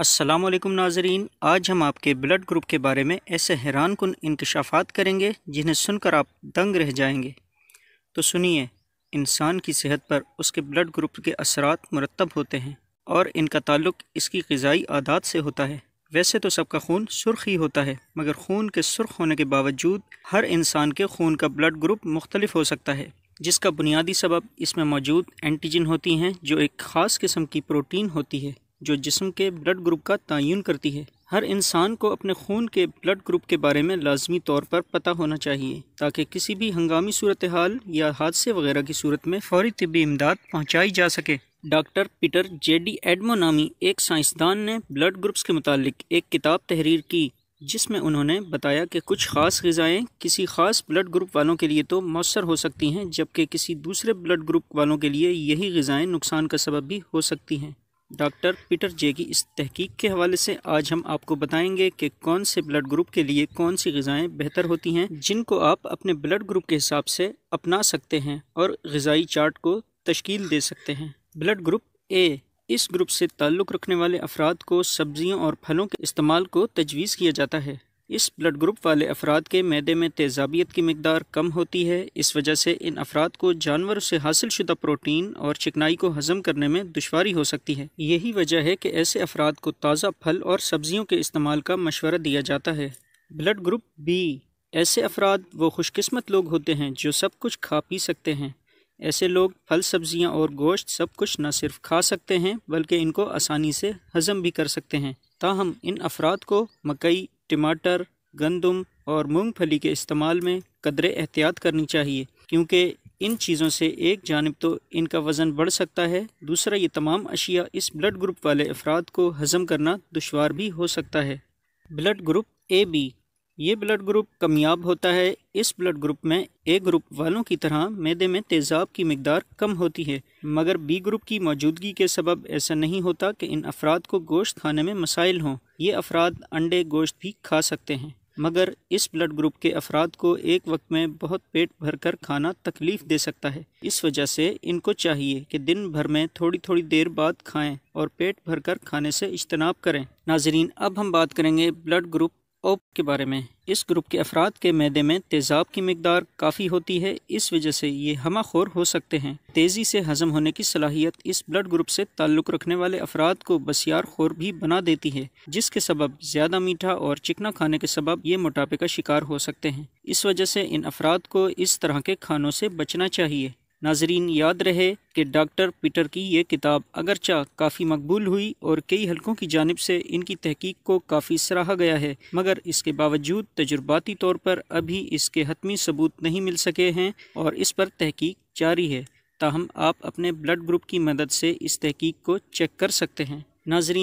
असलम नाजरीन आज हम आपके ब्लड ग्रुप के बारे में ऐसे हैरान कन इंकशाफात करेंगे जिन्हें सुनकर आप दंग रह जाएंगे तो सुनिए इंसान की सेहत पर उसके ब्लड ग्रुप के असरात मुरतब होते हैं और इनका ताल्लुक इसकी गज़ाई आदात से होता है वैसे तो सबका खून सुर्ख ही होता है मगर खून के सुर्ख होने के बावजूद हर इंसान के खून का ब्लड ग्रुप मुख्तलिफ हो सकता है जिसका बुनियादी सबब इसमें मौजूद एंटीजन होती हैं जो एक ख़ास किस्म की प्रोटीन होती है जो जिसम के ब्लड ग्रुप का तयन करती है हर इंसान को अपने खून के ब्लड ग्रुप के बारे में लाजमी तौर पर पता होना चाहिए ताकि किसी भी हंगामी सूरत हाल या हादसे वगैरह की सूरत में फौरी तबी इमदाद पहुँचाई जा सके डॉक्टर पीटर जेडी एडमो नामी एक साइंसदान ने ब्लड ग्रुप्स के मुतालिक एक किताब तहरीर की जिसमें उन्होंने बताया कि कुछ ख़ास गज़ाएँ किसी ख़ास ब्लड ग्रुप वालों के लिए तो मौसर हो सकती हैं जबकि किसी दूसरे ब्लड ग्रुप वालों के लिए यही गज़ाएँ नुकसान का सबब भी हो सकती हैं डॉक्टर पीटर जे की इस तहकीक के हवाले से आज हम आपको बताएंगे कि कौन से ब्लड ग्रुप के लिए कौन सी गज़ाएँ बेहतर होती हैं जिनको आप अपने ब्लड ग्रुप के हिसाब से अपना सकते हैं और गज़ाई चार्ट को तश्कील दे सकते हैं ब्लड ग्रुप ए इस ग्रुप से ताल्लुक़ रखने वाले अफराद को सब्जियों और फलों के इस्तेमाल को तजवीज़ किया जाता है इस ब्लड ग्रुप वाले अफराद के मैदे में तेजाबियत की मकदार कम होती है इस वजह से इन अफराद को जानवरों से हासिल शुदा प्रोटीन और चिकनाई को हजम करने में दुशारी हो सकती है यही वजह है कि ऐसे अफराद को ताज़ा फल और सब्जियों के इस्तेमाल का मशवरा दिया जाता है ब्लड ग्रुप बी ऐसे अफराद वो खुशकस्मत लोग होते हैं जो सब कुछ खा पी सकते हैं ऐसे लोग फल सब्जियाँ और गोश्त सब कुछ न सिर्फ खा सकते हैं बल्कि इनको आसानी से हजम भी कर सकते हैं ताहम इन अफराद को मकई टमाटर गंदम और मूंगफली के इस्तेमाल में कदर एहतियात करनी चाहिए क्योंकि इन चीज़ों से एक जानब तो इनका वज़न बढ़ सकता है दूसरा ये तमाम अशिया इस ब्लड ग्रुप वाले अफराद को हज़म करना दुशवार भी हो सकता है ब्लड ग्रुप ए बी ये ब्लड ग्रुप कमयाब होता है इस ब्लड ग्रुप में ए ग्रुप वालों की तरह मैदे में तेज़ाब की मकदार कम होती है मगर बी ग्रुप की मौजूदगी के सबब ऐसा नहीं होता कि इन अफराद को गोश्त खाने में मसाइल हों ये अफराद अंडे गोश्त भी खा सकते हैं मगर इस ब्लड ग्रुप के अफराद को एक वक्त में बहुत पेट भर कर खाना तकलीफ़ दे सकता है इस वजह से इनको चाहिए कि दिन भर में थोड़ी थोड़ी देर बाद खाएं और पेट भर कर खाने से इज्तनाब करें नाजरीन अब हम बात करेंगे ब्लड ग्रुप ओप के बारे में इस ग्रुप के अफराद के मैदे में तेज़ाब की मकदार काफ़ी होती है इस वजह से ये हमाखोर हो सकते हैं तेज़ी से हजम होने की सलाहियत इस ब्लड ग्रुप से ताल्लुक़ रखने वाले अफराद को बसियार खोर भी बना देती है जिसके सबब ज़्यादा मीठा और चिकना खाने के सबब ये मोटापे का शिकार हो सकते हैं इस वजह से इन अफराद को इस तरह के खानों से बचना चाहिए नाजरीन याद रहे कि डॉक्टर पीटर की ये किताब अगरचा काफ़ी मकबूल हुई और कई हलकों की जानब से इनकी तहकीक को काफ़ी सराहा गया है मगर इसके बावजूद तजुर्बाती तौर पर अभी इसके हतमी सबूत नहीं मिल सके हैं और इस पर तहकीक जारी है ताहम आप अपने ब्लड ग्रुप की मदद से इस तहकीक को चेक कर सकते हैं नाजरीन